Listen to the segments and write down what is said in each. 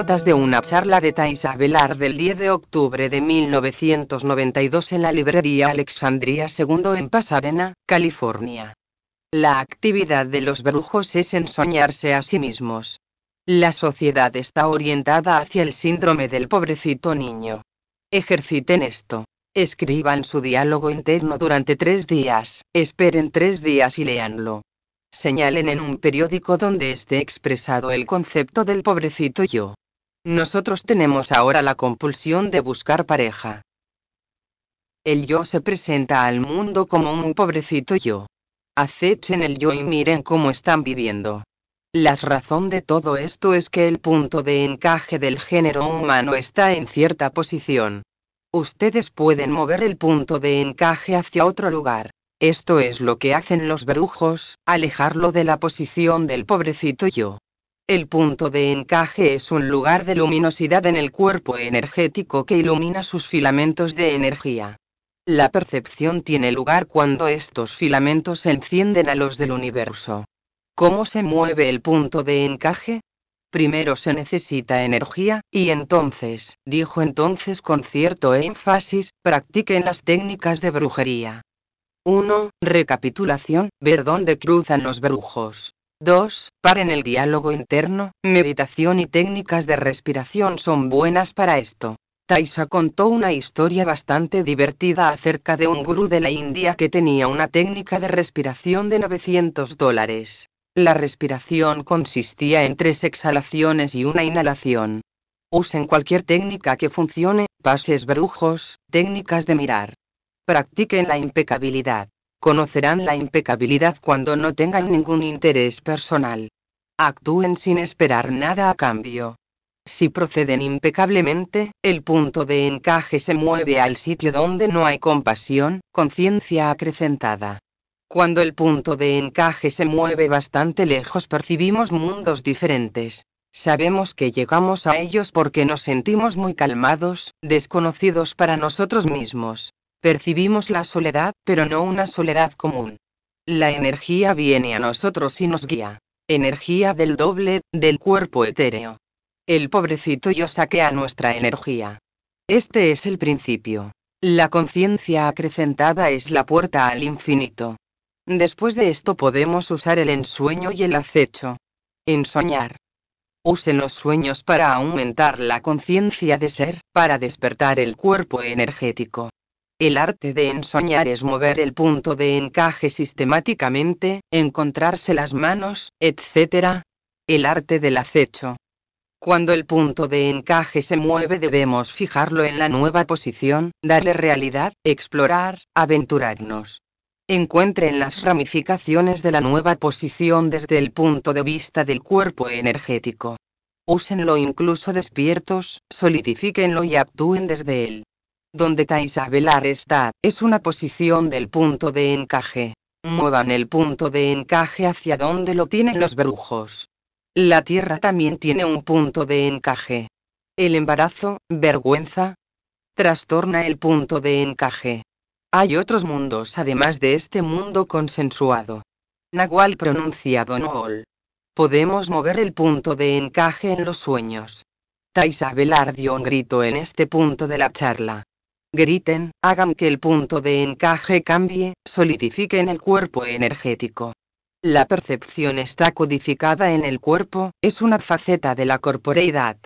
notas de una charla de Taisa Velar del 10 de octubre de 1992 en la librería Alexandria II en Pasadena, California. La actividad de los brujos es ensoñarse a sí mismos. La sociedad está orientada hacia el síndrome del pobrecito niño. Ejerciten esto. Escriban su diálogo interno durante tres días, esperen tres días y leanlo. Señalen en un periódico donde esté expresado el concepto del pobrecito yo. Nosotros tenemos ahora la compulsión de buscar pareja. El yo se presenta al mundo como un pobrecito yo. Acechen el yo y miren cómo están viviendo. La razón de todo esto es que el punto de encaje del género humano está en cierta posición. Ustedes pueden mover el punto de encaje hacia otro lugar. Esto es lo que hacen los brujos, alejarlo de la posición del pobrecito yo. El punto de encaje es un lugar de luminosidad en el cuerpo energético que ilumina sus filamentos de energía. La percepción tiene lugar cuando estos filamentos encienden a los del universo. ¿Cómo se mueve el punto de encaje? Primero se necesita energía, y entonces, dijo entonces con cierto énfasis, practiquen las técnicas de brujería. 1. Recapitulación, ver dónde cruzan los brujos. 2. Paren el diálogo interno, meditación y técnicas de respiración son buenas para esto. Taisa contó una historia bastante divertida acerca de un gurú de la India que tenía una técnica de respiración de 900 dólares. La respiración consistía en tres exhalaciones y una inhalación. Usen cualquier técnica que funcione, pases brujos, técnicas de mirar. Practiquen la impecabilidad conocerán la impecabilidad cuando no tengan ningún interés personal. Actúen sin esperar nada a cambio. Si proceden impecablemente, el punto de encaje se mueve al sitio donde no hay compasión, conciencia acrecentada. Cuando el punto de encaje se mueve bastante lejos percibimos mundos diferentes. Sabemos que llegamos a ellos porque nos sentimos muy calmados, desconocidos para nosotros mismos. Percibimos la soledad, pero no una soledad común. La energía viene a nosotros y nos guía. Energía del doble, del cuerpo etéreo. El pobrecito yo saquea nuestra energía. Este es el principio. La conciencia acrecentada es la puerta al infinito. Después de esto podemos usar el ensueño y el acecho. Ensoñar. Usen los sueños para aumentar la conciencia de ser, para despertar el cuerpo energético. El arte de ensoñar es mover el punto de encaje sistemáticamente, encontrarse las manos, etc. El arte del acecho. Cuando el punto de encaje se mueve debemos fijarlo en la nueva posición, darle realidad, explorar, aventurarnos. Encuentren las ramificaciones de la nueva posición desde el punto de vista del cuerpo energético. Úsenlo incluso despiertos, solidifíquenlo y actúen desde él donde Taisabelar está, es una posición del punto de encaje. Muevan el punto de encaje hacia donde lo tienen los brujos. La tierra también tiene un punto de encaje. El embarazo, vergüenza, trastorna el punto de encaje. Hay otros mundos además de este mundo consensuado. Nahual pronunciado Nool. Podemos mover el punto de encaje en los sueños. Taisabelar dio un grito en este punto de la charla griten, hagan que el punto de encaje cambie, solidifiquen el cuerpo energético. La percepción está codificada en el cuerpo, es una faceta de la corporeidad.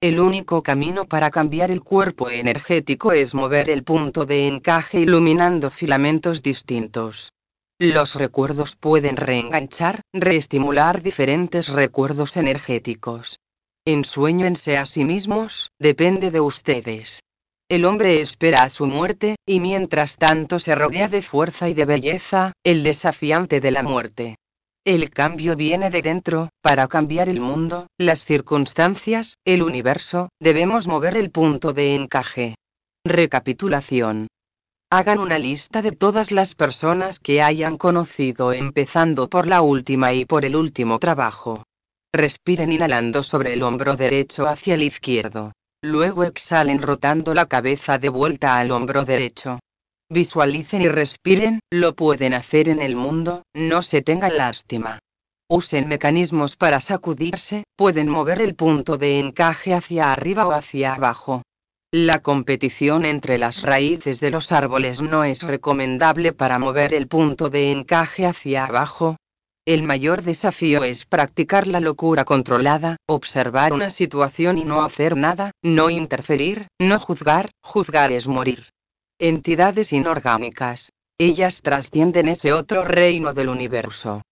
El único camino para cambiar el cuerpo energético es mover el punto de encaje iluminando filamentos distintos. Los recuerdos pueden reenganchar, reestimular diferentes recuerdos energéticos. Ensueñense a sí mismos, depende de ustedes el hombre espera a su muerte, y mientras tanto se rodea de fuerza y de belleza, el desafiante de la muerte. El cambio viene de dentro, para cambiar el mundo, las circunstancias, el universo, debemos mover el punto de encaje. Recapitulación. Hagan una lista de todas las personas que hayan conocido empezando por la última y por el último trabajo. Respiren inhalando sobre el hombro derecho hacia el izquierdo. Luego exhalen rotando la cabeza de vuelta al hombro derecho. Visualicen y respiren, lo pueden hacer en el mundo, no se tengan lástima. Usen mecanismos para sacudirse, pueden mover el punto de encaje hacia arriba o hacia abajo. La competición entre las raíces de los árboles no es recomendable para mover el punto de encaje hacia abajo, el mayor desafío es practicar la locura controlada, observar una situación y no hacer nada, no interferir, no juzgar, juzgar es morir. Entidades inorgánicas. Ellas trascienden ese otro reino del universo.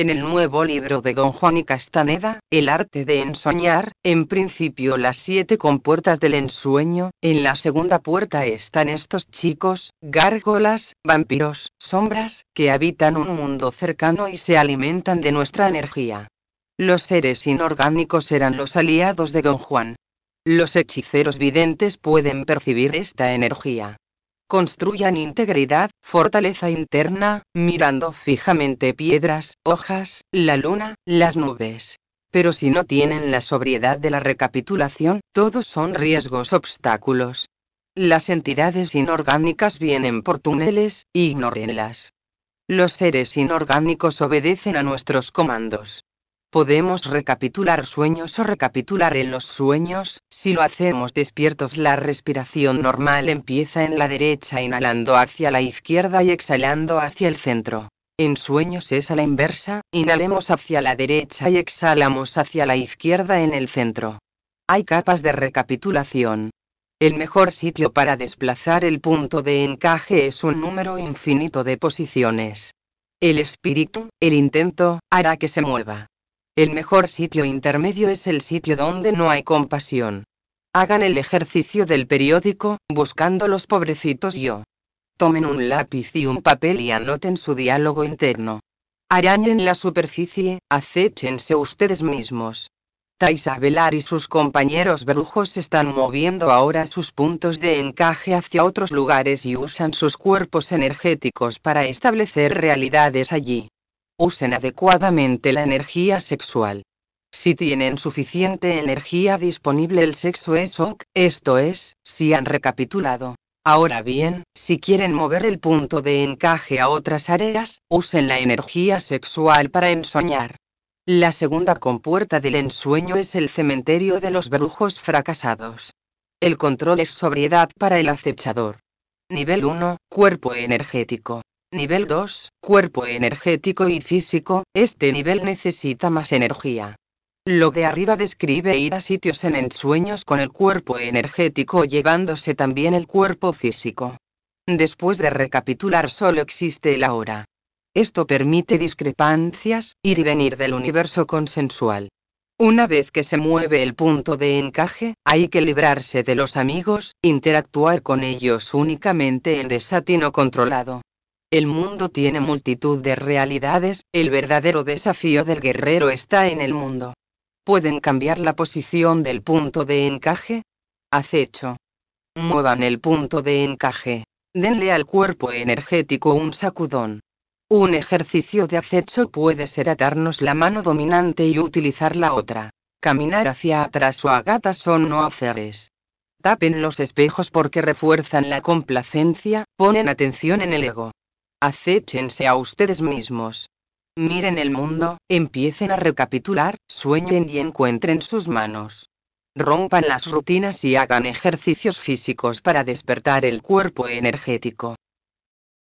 En el nuevo libro de Don Juan y Castaneda, El arte de ensoñar, en principio las siete compuertas del ensueño, en la segunda puerta están estos chicos, gárgolas, vampiros, sombras, que habitan un mundo cercano y se alimentan de nuestra energía. Los seres inorgánicos eran los aliados de Don Juan. Los hechiceros videntes pueden percibir esta energía construyan integridad, fortaleza interna, mirando fijamente piedras, hojas, la luna, las nubes. Pero si no tienen la sobriedad de la recapitulación, todos son riesgos, obstáculos. Las entidades inorgánicas vienen por túneles, ignórenlas. Los seres inorgánicos obedecen a nuestros comandos. Podemos recapitular sueños o recapitular en los sueños, si lo hacemos despiertos la respiración normal empieza en la derecha inhalando hacia la izquierda y exhalando hacia el centro. En sueños es a la inversa, inhalemos hacia la derecha y exhalamos hacia la izquierda en el centro. Hay capas de recapitulación. El mejor sitio para desplazar el punto de encaje es un número infinito de posiciones. El espíritu, el intento, hará que se mueva. El mejor sitio intermedio es el sitio donde no hay compasión. Hagan el ejercicio del periódico, buscando los pobrecitos yo. Tomen un lápiz y un papel y anoten su diálogo interno. Arañen la superficie, acéchense ustedes mismos. Taisa Velar y sus compañeros brujos están moviendo ahora sus puntos de encaje hacia otros lugares y usan sus cuerpos energéticos para establecer realidades allí usen adecuadamente la energía sexual. Si tienen suficiente energía disponible el sexo es ok, esto es, si han recapitulado. Ahora bien, si quieren mover el punto de encaje a otras áreas, usen la energía sexual para ensoñar. La segunda compuerta del ensueño es el cementerio de los brujos fracasados. El control es sobriedad para el acechador. Nivel 1, cuerpo energético. Nivel 2, cuerpo energético y físico, este nivel necesita más energía. Lo de arriba describe ir a sitios en ensueños con el cuerpo energético llevándose también el cuerpo físico. Después de recapitular solo existe el ahora. Esto permite discrepancias, ir y venir del universo consensual. Una vez que se mueve el punto de encaje, hay que librarse de los amigos, interactuar con ellos únicamente en desatino controlado. El mundo tiene multitud de realidades, el verdadero desafío del guerrero está en el mundo. Pueden cambiar la posición del punto de encaje, acecho. Muevan el punto de encaje. Denle al cuerpo energético un sacudón. Un ejercicio de acecho puede ser atarnos la mano dominante y utilizar la otra. Caminar hacia atrás o a son no haceres. Tapen los espejos porque refuerzan la complacencia, ponen atención en el ego acéchense a ustedes mismos. Miren el mundo, empiecen a recapitular, sueñen y encuentren sus manos. Rompan las rutinas y hagan ejercicios físicos para despertar el cuerpo energético.